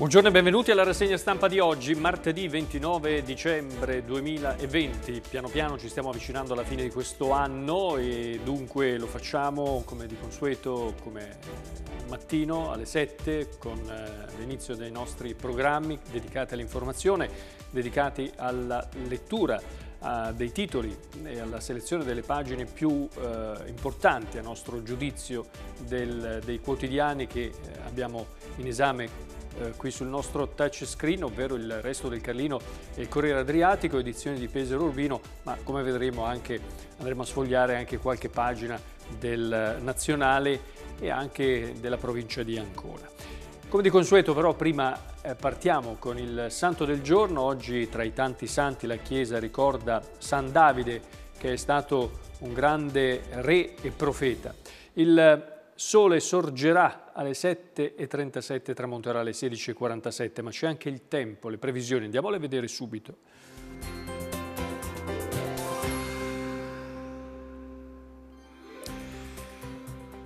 Buongiorno e benvenuti alla rassegna stampa di oggi, martedì 29 dicembre 2020. Piano piano ci stiamo avvicinando alla fine di questo anno e dunque lo facciamo come di consueto, come mattino alle 7 con eh, l'inizio dei nostri programmi dedicati all'informazione, dedicati alla lettura eh, dei titoli e alla selezione delle pagine più eh, importanti a nostro giudizio del, dei quotidiani che eh, abbiamo in esame eh, qui sul nostro touchscreen, ovvero il resto del Carlino e il Corriere Adriatico, edizione di Pesaro Urbino, ma come vedremo anche, andremo a sfogliare anche qualche pagina del nazionale e anche della provincia di Ancona. Come di consueto però prima eh, partiamo con il santo del giorno, oggi tra i tanti santi la Chiesa ricorda San Davide che è stato un grande re e profeta. Il sole sorgerà alle 7.37 tramonterà alle 16.47, ma c'è anche il tempo, le previsioni, andiamole a vedere subito.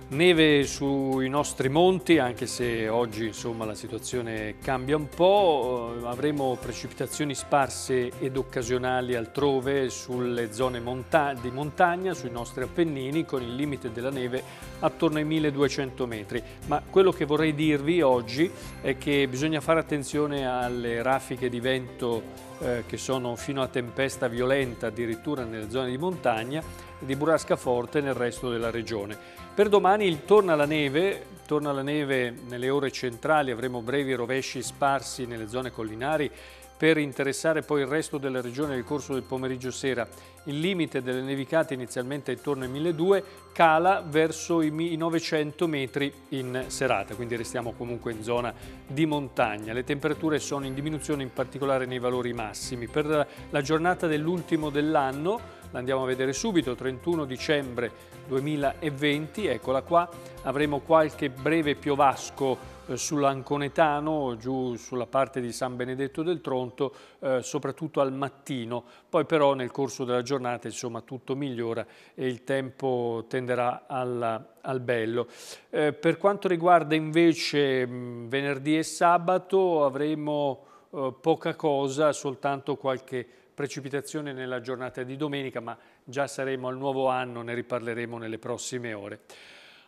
Neve sui nostri monti, anche se oggi insomma, la situazione cambia un po', eh, avremo precipitazioni sparse ed occasionali altrove sulle zone monta di montagna, sui nostri appennini, con il limite della neve attorno ai 1200 metri. Ma quello che vorrei dirvi oggi è che bisogna fare attenzione alle raffiche di vento eh, che sono fino a tempesta violenta addirittura nelle zone di montagna di burrasca forte nel resto della regione. Per domani il torna la neve, torna la neve nelle ore centrali, avremo brevi rovesci sparsi nelle zone collinari per interessare poi il resto della regione nel corso del pomeriggio sera. Il limite delle nevicate inizialmente è intorno ai 1200 cala verso i 900 metri in serata, quindi restiamo comunque in zona di montagna. Le temperature sono in diminuzione in particolare nei valori massimi. Per la giornata dell'ultimo dell'anno andiamo a vedere subito, 31 dicembre 2020, eccola qua, avremo qualche breve piovasco eh, sull'Anconetano, giù sulla parte di San Benedetto del Tronto, eh, soprattutto al mattino. Poi però nel corso della giornata insomma, tutto migliora e il tempo tenderà alla, al bello. Eh, per quanto riguarda invece mh, mm, venerdì e sabato avremo eh, poca cosa, soltanto qualche precipitazione nella giornata di domenica, ma già saremo al nuovo anno, ne riparleremo nelle prossime ore.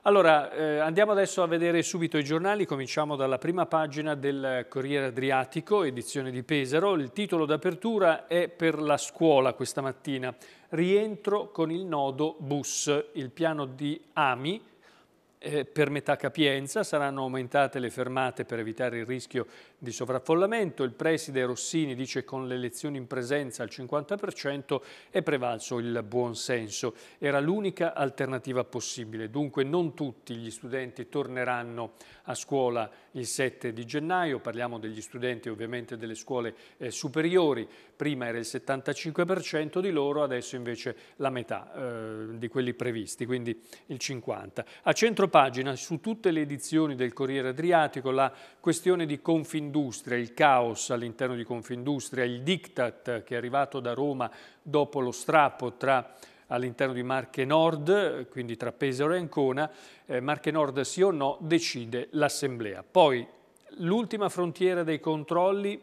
Allora, eh, andiamo adesso a vedere subito i giornali, cominciamo dalla prima pagina del Corriere Adriatico, edizione di Pesaro. Il titolo d'apertura è per la scuola questa mattina. Rientro con il nodo bus, il piano di AMI, eh, per metà capienza, saranno aumentate le fermate per evitare il rischio di sovraffollamento, il preside Rossini dice che con le elezioni in presenza al 50% è prevalso il buonsenso, era l'unica alternativa possibile, dunque non tutti gli studenti torneranno a scuola il 7 di gennaio, parliamo degli studenti ovviamente delle scuole eh, superiori, prima era il 75% di loro, adesso invece la metà eh, di quelli previsti, quindi il 50%. A centro pagina, su tutte le edizioni del Corriere Adriatico la questione di confinamento Confindustria, il caos all'interno di Confindustria, il diktat che è arrivato da Roma dopo lo strappo tra all'interno di Marche Nord, quindi tra Pesaro e Ancona, eh, Marche Nord sì o no decide l'assemblea. Poi l'ultima frontiera dei controlli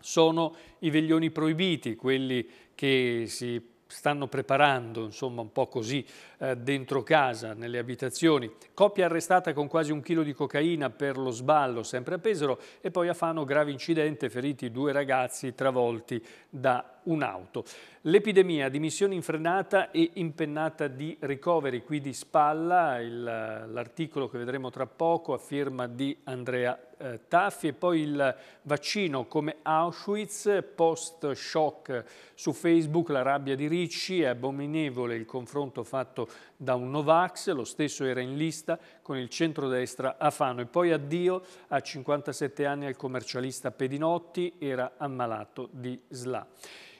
sono i veglioni proibiti, quelli che si stanno preparando, insomma un po' così, eh, dentro casa, nelle abitazioni. Coppia arrestata con quasi un chilo di cocaina per lo sballo, sempre a Pesaro, e poi a Fano grave incidente, feriti due ragazzi travolti da un'auto. L'epidemia dimissione infrenata e impennata di ricoveri, qui di spalla, l'articolo che vedremo tra poco a firma di Andrea eh, Taffi e poi il vaccino come Auschwitz, post shock su Facebook, la rabbia di Ricci, è abominevole il confronto fatto da un Novax, lo stesso era in lista con il centrodestra a Fano e poi addio a 57 anni al commercialista Pedinotti, era ammalato di SLA.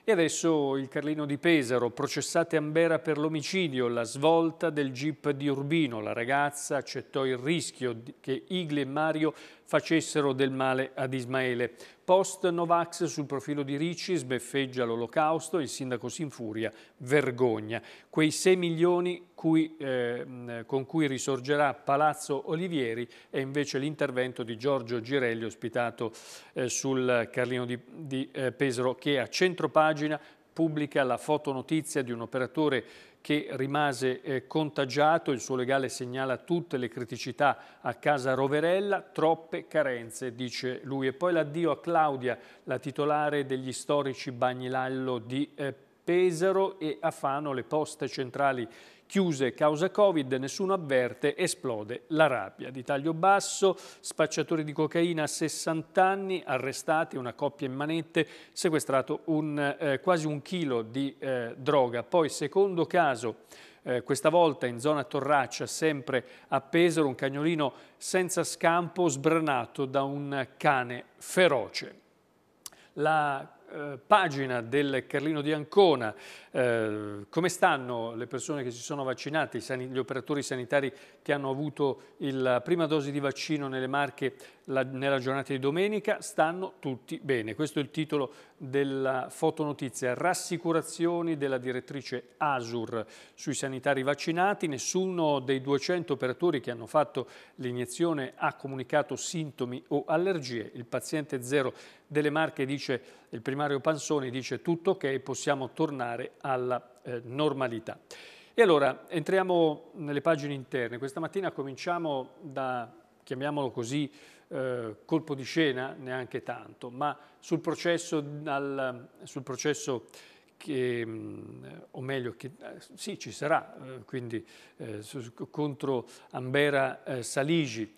E adesso il Carlino di Pesaro, processate Ambera per l'omicidio, la svolta del jeep di Urbino. La ragazza accettò il rischio che Igle e Mario facessero del male ad Ismaele. Post Novax sul profilo di Ricci sbeffeggia l'olocausto, il sindaco si infuria, vergogna. Quei 6 milioni cui, eh, con cui risorgerà Palazzo Olivieri è invece l'intervento di Giorgio Girelli ospitato eh, sul Carlino di, di eh, Pesaro che a centropagina pubblica la fotonotizia di un operatore che rimase eh, contagiato, il suo legale segnala tutte le criticità a casa Roverella, troppe carenze, dice lui. E poi l'addio a Claudia, la titolare degli storici Bagnilallo di eh, Pesaro e a Fano le poste centrali chiuse causa Covid, nessuno avverte, esplode la rabbia. Di taglio basso, spacciatori di cocaina a 60 anni, arrestati, una coppia in manette, sequestrato un, eh, quasi un chilo di eh, droga. Poi secondo caso, eh, questa volta in zona Torraccia, sempre a Pesaro, un cagnolino senza scampo sbranato da un cane feroce. La eh, pagina del Carlino di Ancona eh, come stanno le persone che si sono vaccinate, gli operatori sanitari che hanno avuto la prima dose di vaccino nelle Marche la, nella giornata di domenica? Stanno tutti bene. Questo è il titolo della fotonotizia. Rassicurazioni della direttrice Asur sui sanitari vaccinati. Nessuno dei 200 operatori che hanno fatto l'iniezione ha comunicato sintomi o allergie. Il paziente zero delle Marche dice, il primario Pansoni dice tutto ok, possiamo tornare alla eh, normalità. E allora entriamo nelle pagine interne. Questa mattina cominciamo da, chiamiamolo così, eh, colpo di scena, neanche tanto, ma sul processo, al, sul processo che, mm, o meglio, che, eh, sì, ci sarà, eh, quindi eh, contro Ambera eh, Saligi.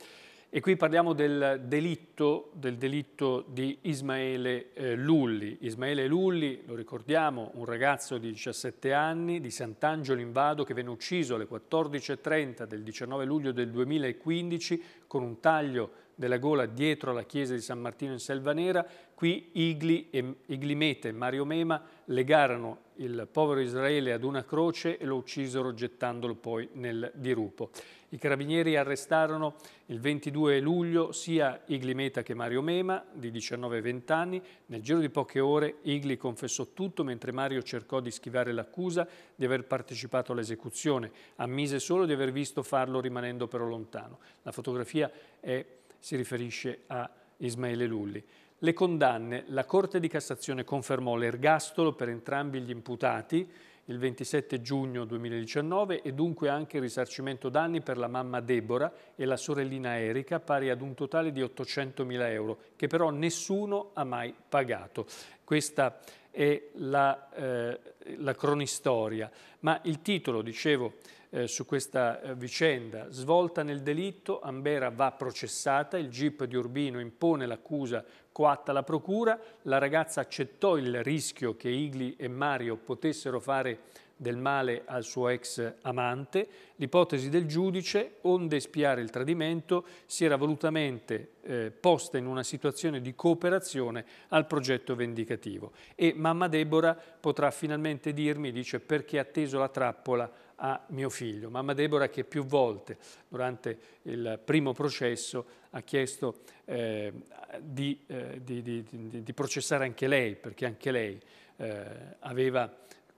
E qui parliamo del delitto, del delitto di Ismaele eh, Lulli. Ismaele Lulli, lo ricordiamo, un ragazzo di 17 anni di Sant'Angelo in Vado che venne ucciso alle 14.30 del 19 luglio del 2015 con un taglio della gola dietro alla chiesa di San Martino in Selvanera, qui Igli e, Iglimete e Mario Mema legarono il povero Israele ad una croce e lo uccisero gettandolo poi nel dirupo. I carabinieri arrestarono il 22 luglio sia Iglimeta che Mario Mema, di 19 e 20 anni. Nel giro di poche ore Igli confessò tutto mentre Mario cercò di schivare l'accusa di aver partecipato all'esecuzione. Ammise solo di aver visto farlo rimanendo però lontano. La fotografia è si riferisce a Ismaele Lulli. Le condanne, la Corte di Cassazione confermò l'ergastolo per entrambi gli imputati il 27 giugno 2019 e dunque anche il risarcimento danni per la mamma Deborah e la sorellina Erika pari ad un totale di 800.000 euro che però nessuno ha mai pagato. Questa è la, eh, la cronistoria, ma il titolo, dicevo, eh, su questa eh, vicenda. Svolta nel delitto, Ambera va processata, il GIP di Urbino impone l'accusa, coatta la procura, la ragazza accettò il rischio che Igli e Mario potessero fare del male al suo ex amante, l'ipotesi del giudice, onde spiare il tradimento, si era volutamente eh, posta in una situazione di cooperazione al progetto vendicativo. E mamma Debora potrà finalmente dirmi, dice, perché ha teso la trappola a mio figlio. Mamma Debora che più volte durante il primo processo ha chiesto eh, di, eh, di, di, di processare anche lei, perché anche lei eh, aveva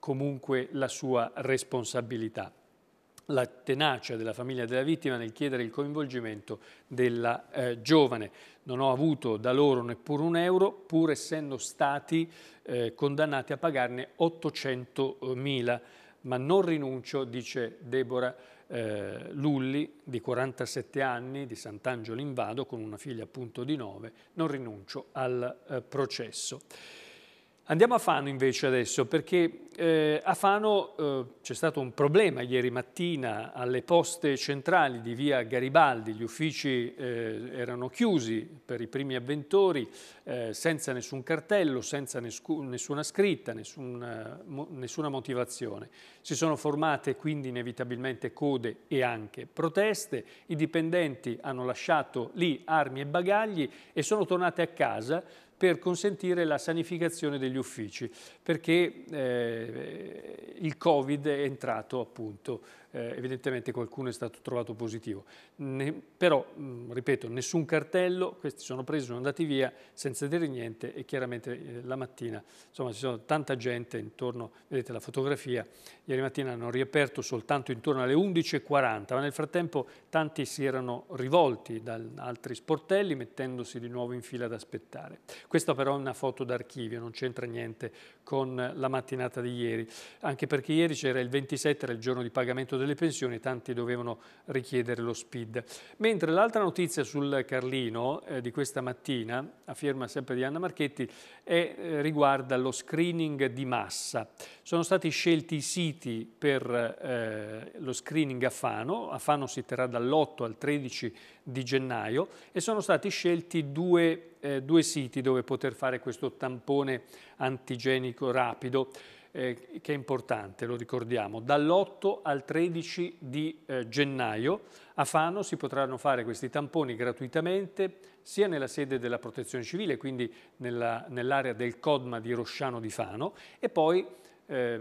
comunque la sua responsabilità. La tenacia della famiglia della vittima nel chiedere il coinvolgimento della eh, giovane. Non ho avuto da loro neppure un euro, pur essendo stati eh, condannati a pagarne 800.000. Ma non rinuncio, dice Deborah, eh, Lulli, di 47 anni, di Sant'Angelo in Vado, con una figlia appunto di 9, non rinuncio al eh, processo. Andiamo a Fano invece adesso perché eh, a Fano eh, c'è stato un problema ieri mattina alle poste centrali di via Garibaldi, gli uffici eh, erano chiusi per i primi avventori eh, senza nessun cartello, senza nessuna scritta, nessuna, eh, mo nessuna motivazione. Si sono formate quindi inevitabilmente code e anche proteste, i dipendenti hanno lasciato lì armi e bagagli e sono tornati a casa per consentire la sanificazione degli uffici, perché eh, il Covid è entrato appunto eh, evidentemente qualcuno è stato trovato positivo. Ne, però, mh, ripeto, nessun cartello, questi sono presi, sono andati via senza dire niente e chiaramente eh, la mattina, insomma, ci sono tanta gente intorno, vedete la fotografia, ieri mattina hanno riaperto soltanto intorno alle 11.40, ma nel frattempo tanti si erano rivolti da altri sportelli mettendosi di nuovo in fila ad aspettare. Questa però è una foto d'archivio, non c'entra niente con la mattinata di ieri, anche perché ieri c'era il 27, era il giorno di pagamento del delle pensioni, tanti dovevano richiedere lo SPID. Mentre l'altra notizia sul Carlino eh, di questa mattina, a firma sempre di Anna Marchetti, è, eh, riguarda lo screening di massa. Sono stati scelti i siti per eh, lo screening a Fano, a Fano si terrà dall'8 al 13 di gennaio e sono stati scelti due, eh, due siti dove poter fare questo tampone antigenico rapido eh, che è importante, lo ricordiamo, dall'8 al 13 di eh, gennaio a Fano si potranno fare questi tamponi gratuitamente sia nella sede della protezione civile, quindi nell'area nell del Codma di Rosciano di Fano e poi eh,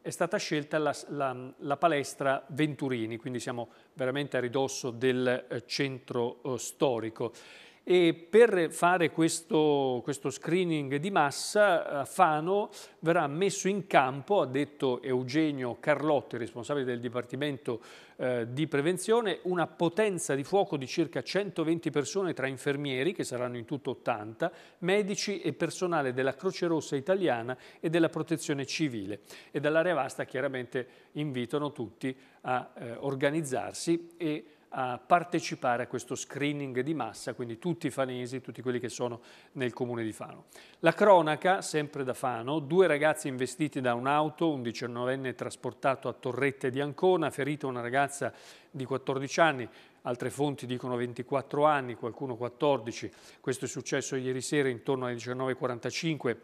è stata scelta la, la, la, palestra Venturini, quindi siamo veramente a ridosso del eh, centro eh, storico e per fare questo, questo screening di massa eh, Fano verrà messo in campo, ha detto Eugenio Carlotti, responsabile del Dipartimento eh, di Prevenzione, una potenza di fuoco di circa 120 persone tra infermieri, che saranno in tutto 80, medici e personale della Croce Rossa italiana e della Protezione Civile. E dall'area vasta chiaramente invitano tutti a eh, organizzarsi e a partecipare a questo screening di massa, quindi tutti i fanesi, tutti quelli che sono nel comune di Fano. La cronaca, sempre da Fano, due ragazzi investiti da un'auto, un 19enne trasportato a Torrette di Ancona, ferita una ragazza di 14 anni, altre fonti dicono 24 anni, qualcuno 14, questo è successo ieri sera intorno alle 19.45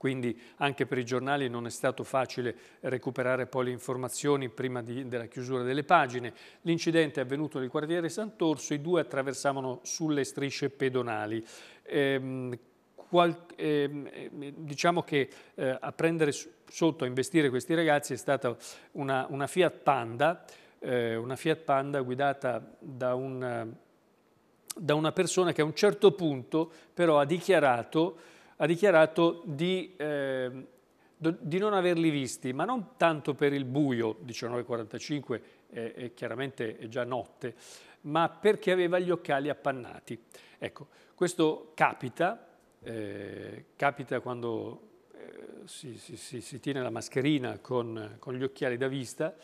quindi anche per i giornali non è stato facile recuperare poi le informazioni prima di, della chiusura delle pagine. L'incidente è avvenuto nel quartiere Sant'Orso, i due attraversavano sulle strisce pedonali. Ehm, qual, ehm, ehm diciamo che eh, a prendere sotto, a investire questi ragazzi è stata una, una Fiat Panda, eh, una Fiat Panda guidata da un da una persona che a un certo punto però ha dichiarato ha dichiarato di, eh, di, non averli visti, ma non tanto per il buio, 19.45 è, è chiaramente è già notte, ma perché aveva gli occhiali appannati. Ecco, questo capita, eh, capita quando eh, si, si, si, si, tiene la mascherina con, con gli occhiali da vista,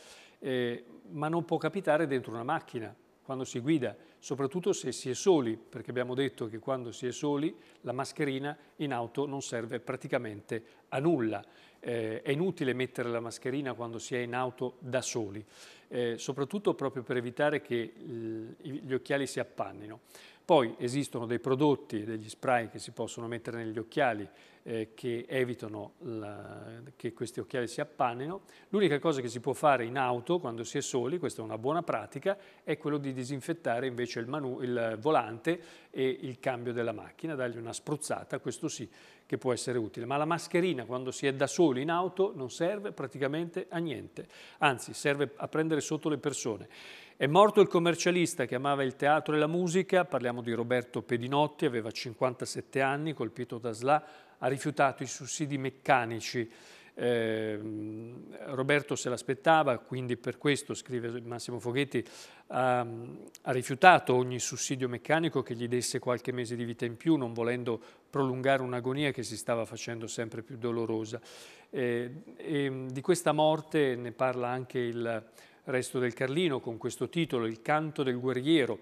eh, ma non può capitare dentro una macchina, quando si guida, soprattutto se si è soli, perché abbiamo detto che quando si è soli la mascherina in auto non serve praticamente a nulla. Eh, è inutile mettere la mascherina quando si è in auto da soli, eh, soprattutto proprio per evitare che gli occhiali si appannino. Poi esistono dei prodotti, degli spray che si possono mettere negli occhiali eh, che evitano la, che questi occhiali si appannino. L'unica cosa che si può fare in auto quando si è soli, questa è una buona pratica, è quello di disinfettare invece il, il volante e il cambio della macchina, dargli una spruzzata, questo sì, che può essere utile, ma la mascherina quando si è da soli in auto non serve praticamente a niente, anzi serve a prendere sotto le persone. È morto il commercialista che amava il teatro e la musica, parliamo di Roberto Pedinotti, aveva 57 anni, colpito da SLA, ha rifiutato i sussidi meccanici Ehm, Roberto se l'aspettava, quindi per questo, scrive Massimo Foghetti, ha, ha rifiutato ogni sussidio meccanico che gli desse qualche mese di vita in più, non volendo prolungare un'agonia che si stava facendo sempre più dolorosa. Eh, e di questa morte ne parla anche il resto del Carlino con questo titolo, Il canto del guerriero,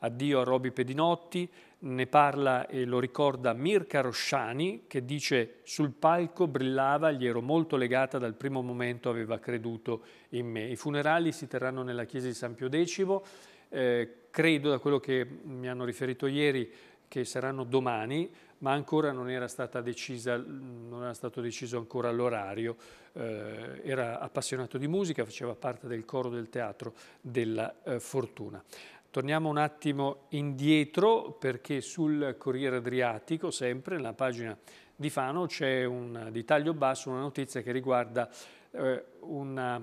addio a Roby Pedinotti, ne parla e lo ricorda Mirka Rosciani che dice sul palco brillava, gli ero molto legata dal primo momento, aveva creduto in me. I funerali si terranno nella chiesa di San Pio X, eh, credo da quello che mi hanno riferito ieri che saranno domani, ma ancora non era, decisa, non era stato deciso ancora l'orario. Eh, era appassionato di musica, faceva parte del coro del teatro della eh, Fortuna. Torniamo un attimo indietro perché sul Corriere Adriatico, sempre nella pagina di Fano, c'è di taglio basso una notizia che riguarda eh, una,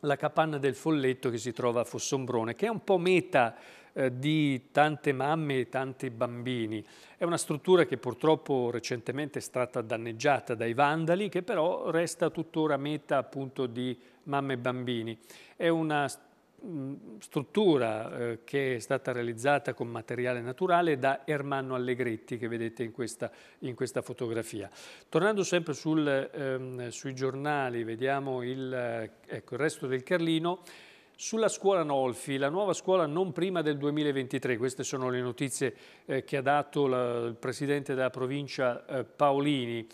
la capanna del Folletto che si trova a Fossombrone, che è un po' meta eh, di tante mamme e tanti bambini. È una struttura che purtroppo recentemente è stata danneggiata dai vandali, che però resta tuttora meta appunto di mamme e bambini. È una struttura struttura eh, che è stata realizzata con materiale naturale da Ermanno Allegretti che vedete in questa, in questa fotografia. Tornando sempre sul, ehm, sui giornali, vediamo il, eh, ecco, il resto del Carlino. Sulla scuola Nolfi, la nuova scuola non prima del 2023, queste sono le notizie eh, che ha dato la, il presidente della provincia eh, Paolini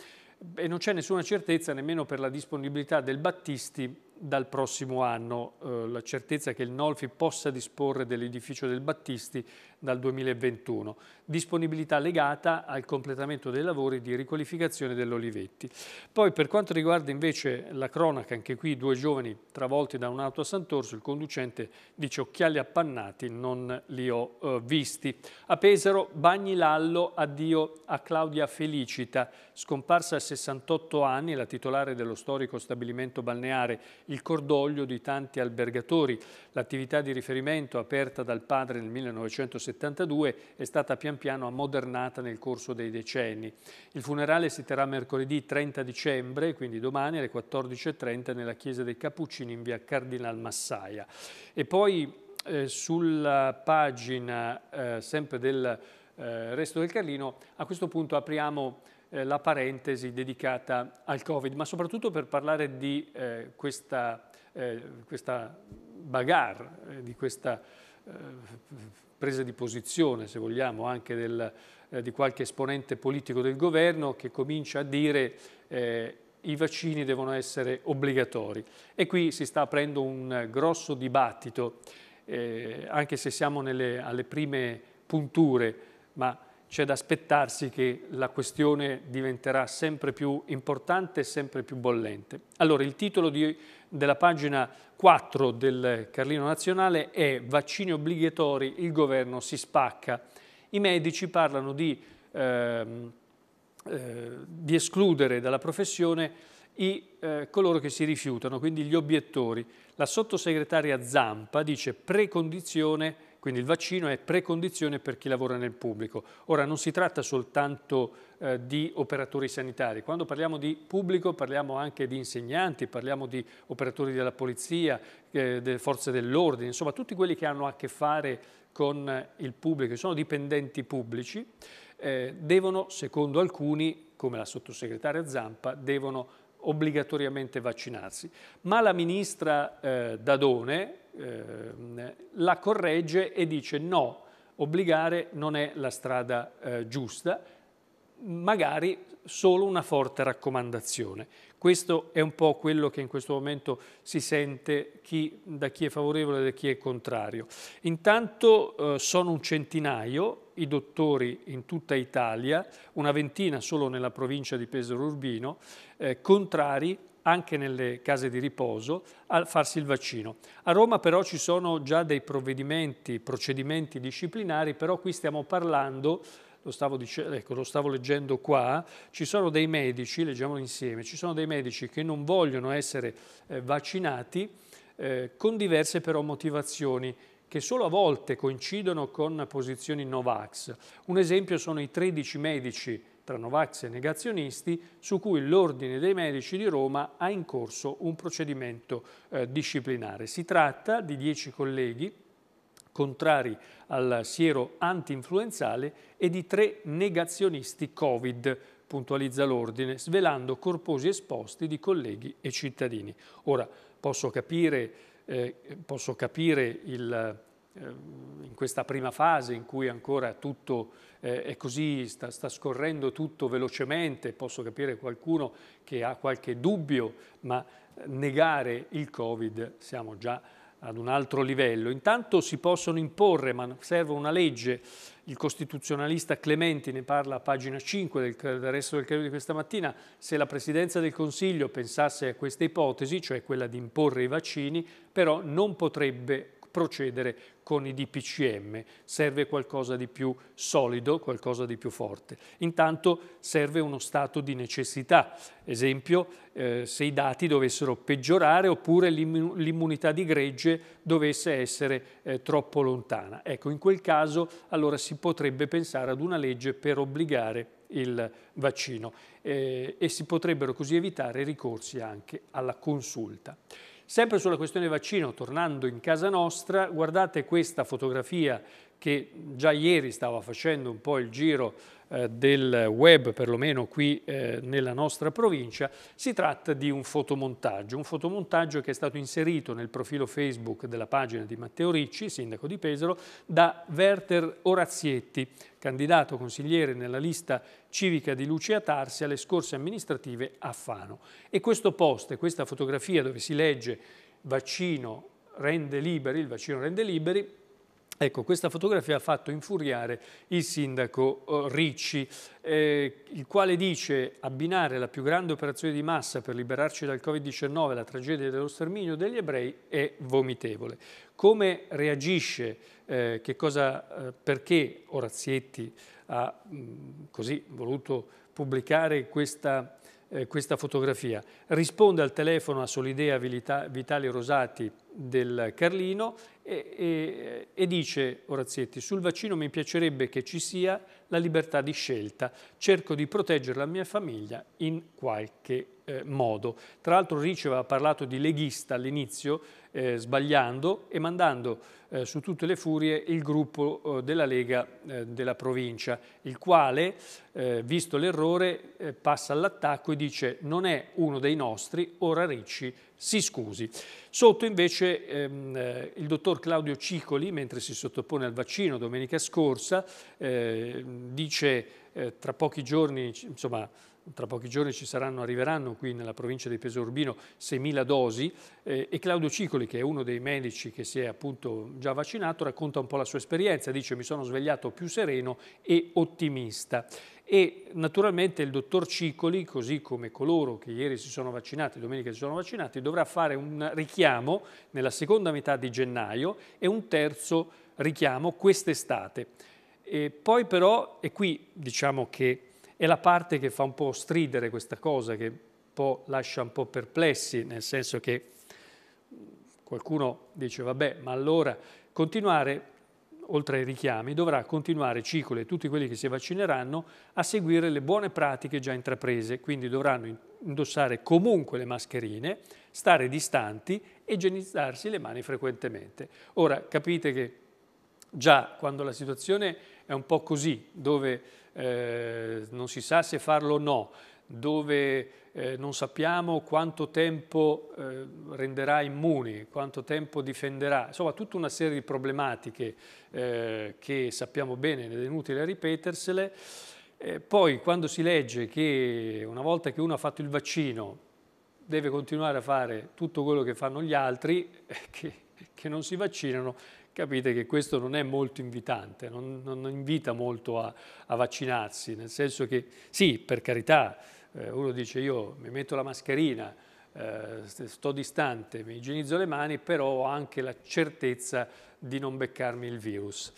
e non c'è nessuna certezza nemmeno per la disponibilità del Battisti dal prossimo anno eh, la certezza che il Nolfi possa disporre dell'edificio del Battisti dal 2021. Disponibilità legata al completamento dei lavori di riqualificazione dell'Olivetti. Poi per quanto riguarda invece la cronaca, anche qui due giovani travolti da un'auto a Sant'Orso, il conducente dice occhiali appannati, non li ho eh, visti. A Pesaro, Bagni Lallo, addio a Claudia Felicita, scomparsa a 68 anni, la titolare dello storico stabilimento balneare il cordoglio di tanti albergatori. L'attività di riferimento aperta dal padre nel 1972 è stata pian piano ammodernata nel corso dei decenni. Il funerale si terrà mercoledì 30 dicembre, quindi domani alle 14.30 nella chiesa dei Cappuccini in via Cardinal Massaia. E poi eh, sulla pagina eh, sempre del eh, Resto del Carlino, a questo punto apriamo eh, la parentesi dedicata al Covid, ma soprattutto per parlare di eh, questa, eh, questa, bagarre, eh, di questa presa di posizione, se vogliamo, anche del, di qualche esponente politico del governo che comincia a dire i vaccini devono essere obbligatori. E qui si sta aprendo un grosso dibattito, eh, anche se siamo nelle, alle prime punture, ma c'è da aspettarsi che la questione diventerà sempre più importante e sempre più bollente. Allora, il titolo di, della pagina 4 del Carlino Nazionale è Vaccini obbligatori, il governo si spacca. I medici parlano di, eh, eh, di escludere dalla professione i, eh, coloro che si rifiutano, quindi gli obiettori. La sottosegretaria Zampa dice precondizione quindi il vaccino è precondizione per chi lavora nel pubblico. Ora non si tratta soltanto eh, di operatori sanitari, quando parliamo di pubblico parliamo anche di insegnanti, parliamo di operatori della polizia, eh, delle forze dell'ordine, insomma tutti quelli che hanno a che fare con il pubblico, sono dipendenti pubblici, eh, devono, secondo alcuni, come la sottosegretaria Zampa, devono obbligatoriamente vaccinarsi. Ma la ministra eh, Dadone, Ehm, la corregge e dice no, obbligare non è la strada eh, giusta, magari solo una forte raccomandazione. Questo è un po' quello che in questo momento si sente chi, da chi è favorevole e da chi è contrario. Intanto eh, sono un centinaio i dottori in tutta Italia, una ventina solo nella provincia di Pesaro Urbino, eh, contrari anche nelle case di riposo a farsi il vaccino. A Roma però ci sono già dei provvedimenti, procedimenti disciplinari, però qui stiamo parlando lo stavo, dice, ecco, lo stavo, leggendo qua, ci sono dei medici, leggiamolo insieme, ci sono dei medici che non vogliono essere eh, vaccinati eh, con diverse però motivazioni che solo a volte coincidono con posizioni Novax. Un esempio sono i 13 medici tra Novax e negazionisti, su cui l'Ordine dei Medici di Roma ha in corso un procedimento eh, disciplinare. Si tratta di dieci colleghi contrari al siero anti-influenzale e di tre negazionisti Covid, puntualizza l'Ordine, svelando corposi esposti di colleghi e cittadini. Ora, posso capire, eh, posso capire il Ehm, in questa prima fase in cui ancora tutto eh, è così, sta, sta, scorrendo tutto velocemente, posso capire qualcuno che ha qualche dubbio, ma eh, negare il Covid siamo già ad un altro livello. Intanto si possono imporre, ma serve una legge, il costituzionalista Clementi ne parla a pagina 5 del, del resto del credo di questa mattina, se la Presidenza del Consiglio pensasse a questa ipotesi, cioè quella di imporre i vaccini, però non potrebbe procedere con i DPCM. Serve qualcosa di più solido, qualcosa di più forte. Intanto serve uno stato di necessità. Esempio, eh, se i dati dovessero peggiorare oppure l'immunità di gregge dovesse essere eh, troppo lontana. Ecco, in quel caso allora si potrebbe pensare ad una legge per obbligare il vaccino eh, e si potrebbero così evitare ricorsi anche alla consulta. Sempre sulla questione vaccino, tornando in casa nostra, guardate questa fotografia che già ieri stava facendo un po' il giro eh, del web, perlomeno qui eh, nella nostra provincia, si tratta di un fotomontaggio, un fotomontaggio che è stato inserito nel profilo Facebook della pagina di Matteo Ricci, sindaco di Pesaro, da Werther Orazietti, candidato consigliere nella lista civica di Lucia Tarsi alle scorse amministrative a Fano. E questo post, questa fotografia dove si legge vaccino rende liberi, il vaccino rende liberi, Ecco, questa fotografia ha fatto infuriare il sindaco eh, Ricci, eh, il quale dice abbinare la più grande operazione di massa per liberarci dal Covid-19 la tragedia dello sterminio degli ebrei è vomitevole. Come reagisce, eh, cosa, eh, perché Orazietti ha mh, mm, così voluto pubblicare questa eh, questa fotografia. Risponde al telefono a Solidea Vitali Rosati del Carlino e, e, e dice Orazietti, sul vaccino mi piacerebbe che ci sia la libertà di scelta, cerco di proteggere la mia famiglia in qualche modo eh, modo. Tra l'altro Riccio aveva parlato di leghista all'inizio, eh, sbagliando e mandando eh, su tutte le furie il gruppo eh, della Lega eh, della provincia, il quale, eh, visto l'errore, passa all'attacco e dice non è uno dei nostri, ora Ricci si scusi. Sotto invece ehm, il dottor Claudio Cicoli, mentre si sottopone al vaccino domenica scorsa, dice tra pochi giorni, insomma, tra pochi giorni ci saranno, arriveranno qui nella provincia di Peso Urbino 6.000 dosi eh, e Claudio Cicoli, che è uno dei medici che si è appunto già vaccinato, racconta un po' la sua esperienza, dice mi sono svegliato più sereno e ottimista. E naturalmente il dottor Cicoli, così come coloro che ieri si sono vaccinati, domenica si sono vaccinati, dovrà fare un richiamo nella seconda metà di gennaio e un terzo richiamo quest'estate. poi però, e qui diciamo che e la parte che fa un po' stridere questa cosa, che po lascia un po' perplessi, nel senso che qualcuno dice vabbè, ma allora continuare oltre ai richiami, dovrà continuare Cicole e tutti quelli che si vaccineranno a seguire le buone pratiche già intraprese, quindi dovranno indossare comunque le mascherine, stare distanti e igienizzarsi le mani frequentemente. Ora capite che già quando la situazione è un po' così, dove eh, non si sa se farlo o no, dove eh, non sappiamo quanto tempo eh, renderà immuni, quanto tempo difenderà, insomma tutta una serie di problematiche eh, che sappiamo bene ed è inutile ripetersele. Eh, poi quando si legge che una volta che uno ha fatto il vaccino deve continuare a fare tutto quello che fanno gli altri che, che non si vaccinano, capite che questo non è molto invitante, non, non invita molto a, a, vaccinarsi, nel senso che sì, per carità, eh, uno dice io mi metto la mascherina, eh, sto distante, mi igienizzo le mani, però ho anche la certezza di non beccarmi il virus.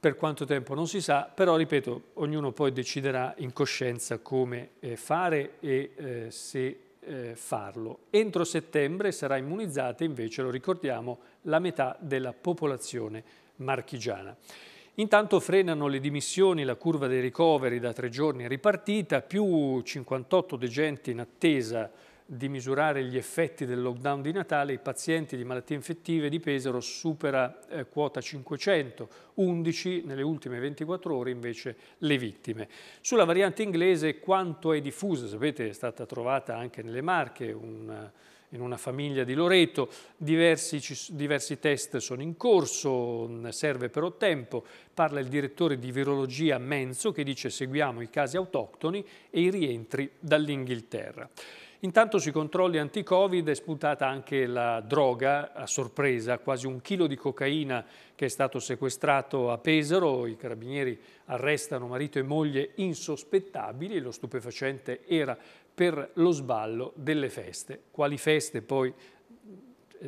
Per quanto tempo non si sa, però ripeto, ognuno poi deciderà in coscienza come eh, fare e eh, se eh, farlo. Entro settembre sarà immunizzata invece, lo ricordiamo, la metà della popolazione marchigiana. Intanto frenano le dimissioni, la curva dei ricoveri da tre giorni è ripartita, più 58 degenti in attesa di misurare gli effetti del lockdown di Natale, i pazienti di malattie infettive di Pesaro supera eh, quota 500, 11 nelle ultime 24 ore invece le vittime. Sulla variante inglese quanto è diffusa, sapete è stata trovata anche nelle Marche, un, in una famiglia di Loreto, diversi, diversi test sono in corso, mm, serve però tempo, parla il direttore di virologia Menzo che dice seguiamo i casi autoctoni e i rientri dall'Inghilterra. Intanto sui controlli anti-Covid è sputata anche la droga a sorpresa, quasi un chilo di cocaina che è stato sequestrato a Pesaro. I carabinieri arrestano marito e moglie insospettabili. Lo stupefacente era per lo sballo delle feste. Quali feste poi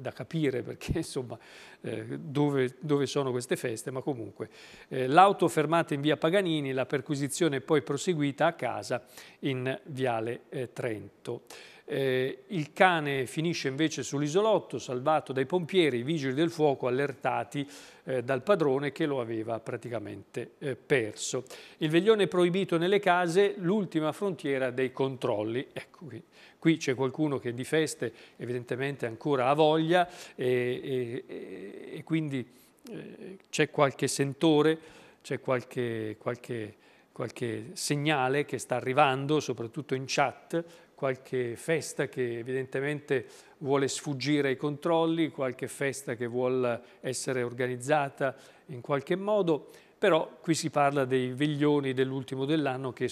da capire perché insomma eh, dove, dove, sono queste feste, ma comunque. Eh, l'auto fermata in via Paganini, la perquisizione poi proseguita a casa in viale eh, Trento. Eh, il cane finisce invece sull'isolotto, salvato dai pompieri, i vigili del fuoco allertati eh, dal padrone che lo aveva praticamente eh, perso. Il veglione proibito nelle case, l'ultima frontiera dei controlli. Ecco qui. Qui c'è qualcuno che di feste evidentemente ancora ha voglia e, e, e quindi eh, c'è qualche sentore, c'è qualche, qualche, qualche segnale che sta arrivando, soprattutto in chat, qualche festa che evidentemente vuole sfuggire ai controlli, qualche festa che vuole essere organizzata in qualche modo però qui si parla dei veglioni dell'ultimo dell'anno che,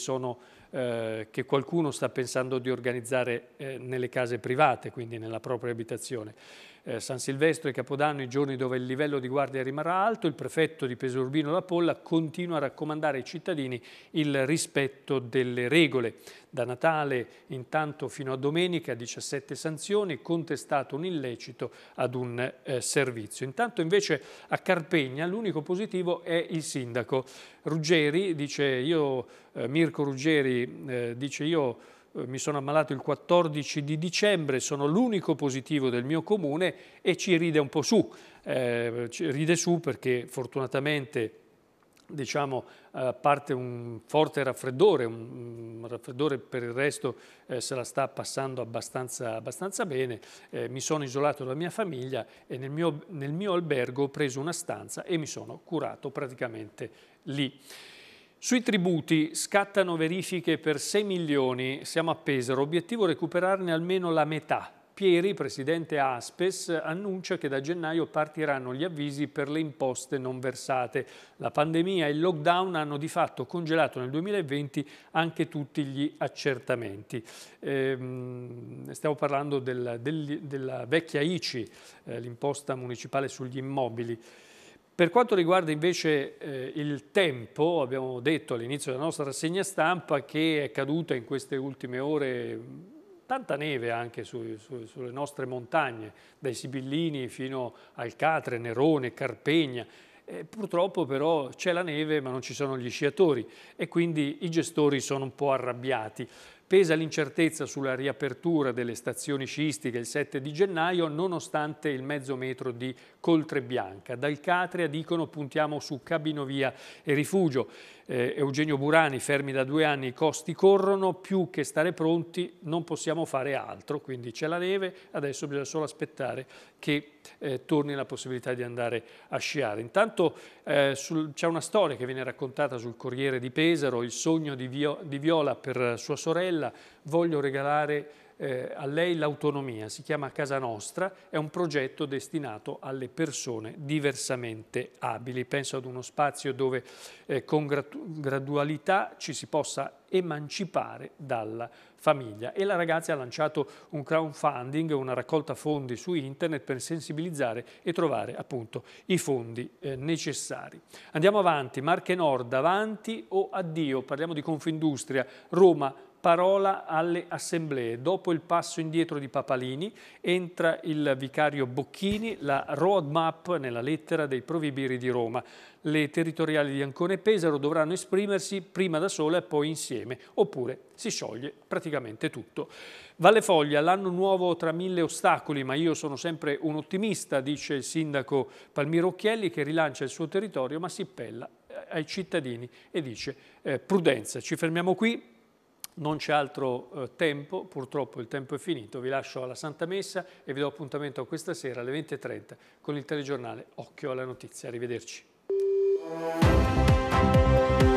eh, che, qualcuno sta pensando di organizzare eh, nelle case private, quindi nella propria abitazione eh, San Silvestro e Capodanno, i giorni dove il livello di guardia rimarrà alto, il prefetto di Pesorbino La Polla continua a raccomandare ai cittadini il rispetto delle regole. Da Natale intanto fino a domenica 17 sanzioni, contestato un illecito ad un eh, servizio. Intanto invece a Carpegna l'unico positivo è il sindaco. Ruggeri dice io, eh, Mirko Ruggeri eh, dice io eh, mi sono ammalato il 14 di dicembre, sono l'unico positivo del mio comune e ci ride un po' su, eh, ride su perché fortunatamente diciamo, eh, parte un forte raffreddore, un, un, raffreddore per il resto eh, se la sta passando abbastanza, abbastanza bene, eh, mi sono isolato dalla mia famiglia e nel mio, nel mio albergo ho preso una stanza e mi sono curato praticamente lì. Sui tributi scattano verifiche per 6 milioni, siamo a Pesaro, obiettivo recuperarne almeno la metà. Pieri, presidente Aspes, annuncia che da gennaio partiranno gli avvisi per le imposte non versate. La pandemia e il lockdown hanno di fatto congelato nel 2020 anche tutti gli accertamenti. Ehm, stiamo parlando del, della vecchia ICI, eh, l'imposta municipale sugli immobili. Per quanto riguarda invece eh, il tempo, abbiamo detto all'inizio della nostra rassegna stampa che è caduta in queste ultime ore tanta neve anche su, su, sulle nostre montagne, dai Sibillini fino al Catre, Nerone, Carpegna. Eh, purtroppo però c'è la neve ma non ci sono gli sciatori e quindi i gestori sono un po' arrabbiati. Pesa l'incertezza sulla riapertura delle stazioni sciistiche il 7 di gennaio, nonostante il mezzo metro di Coltrebianca. Dal Catria dicono puntiamo su Cabinovia e Rifugio eh, Eugenio Burani, fermi da due anni, i costi corrono, più che stare pronti non possiamo fare altro, quindi c'è la neve, adesso bisogna solo aspettare che eh, torni la possibilità di andare a sciare. Intanto eh, c'è una storia che viene raccontata sul Corriere di Pesaro, il sogno di, Vio, di Viola per sua sorella, voglio regalare eh, a lei l'autonomia, si chiama Casa Nostra, è un progetto destinato alle persone diversamente abili. Penso ad uno spazio dove eh, con gradualità ci si possa emancipare dalla famiglia. E la ragazza ha lanciato un crowdfunding, una raccolta fondi su internet per sensibilizzare e trovare appunto i fondi eh, necessari. Andiamo avanti, Marche Nord avanti o addio, parliamo di Confindustria, Roma parola alle assemblee. Dopo il passo indietro di Papalini entra il vicario Bocchini, la roadmap nella lettera dei provibiri di Roma. Le territoriali di Ancona e Pesaro dovranno esprimersi prima da sole e poi insieme, oppure si scioglie praticamente tutto. Valle Foglia, l'anno nuovo tra mille ostacoli, ma io sono sempre un ottimista, dice il sindaco Palmiro Occhielli che rilancia il suo territorio ma si appella eh, ai cittadini e dice eh, prudenza. Ci fermiamo qui, non c'è altro eh, tempo, purtroppo il tempo è finito, vi lascio alla Santa Messa e vi do appuntamento questa sera alle 20.30 con il telegiornale Occhio alla Notizia. Arrivederci.